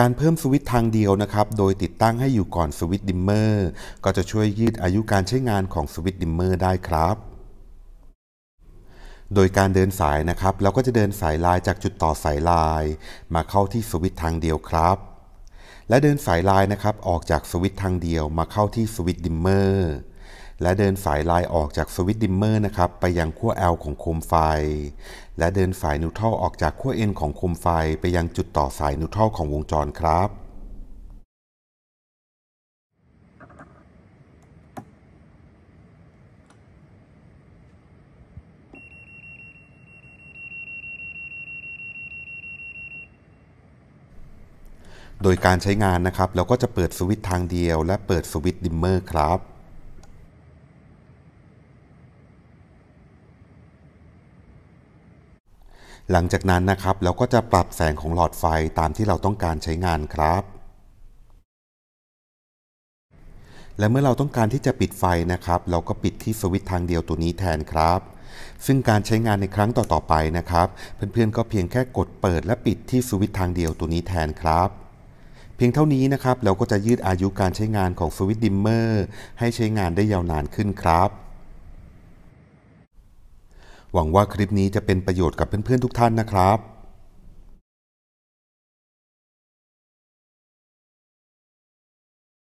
การเพิ่มสวิตช์ทางเดียวนะครับ โดยติดตั้งให้อยู่ก่อนสวิตช์ดิมเมอร์ก็จะช่วยยืดอายุการใช้งานของสวิตช์ดิมเมอร์ได้ครับ โดยการเดินสายนะครับเราก็จะเดินสายลายจากจุดต่อสายลายมาเข้าที่สวิตช์ทางเดียวครับ และเดินสายลายนะครับออกจากสวิตช์ทางเดียว มาเข้าที่สวิตช์ดิมเมอร์และเดินสายลายออกจากสวิตดิมเมอร์นะครับไปยังขั้ว L ของโคมไฟ และเดินสายนิวทรัลออกจากขั้ว N ของโคมไฟไปยังจุดต่อสายนิวทรัลของวงจรครับ โดยการใช้งานนะครับเราก็จะเปิดสวิตช์ทางเดียวและเปิดสวิตช์ดิมเมอร์ครับหลังจากนั้นนะครับเราก็จะปรับแสงของหลอดไฟตามที่เราต้องการใช้งานครับ และเมื่อเราต้องการที่จะปิดไฟนะครับ เราก็ปิดที่สวิตช์ทางเดียวตัวนี้แทนครับ ซึ่งการใช้งานในครั้งต่อ ๆ ไปนะครับ เพื่อนๆก็เพียงแค่กดเปิด และปิดที่สวิตช์ทางเดียวตัวนี้แทนครับ เพียงเท่านี้นะครับเราก็จะยืดอายุการใช้งานของสวิตช์ดิมเมอร์ให้ใช้งานได้ยาวนานขึ้นครับหวังว่าคลิปนี้จะเป็นประโยชน์กับเพื่อนๆทุกท่านนะครับ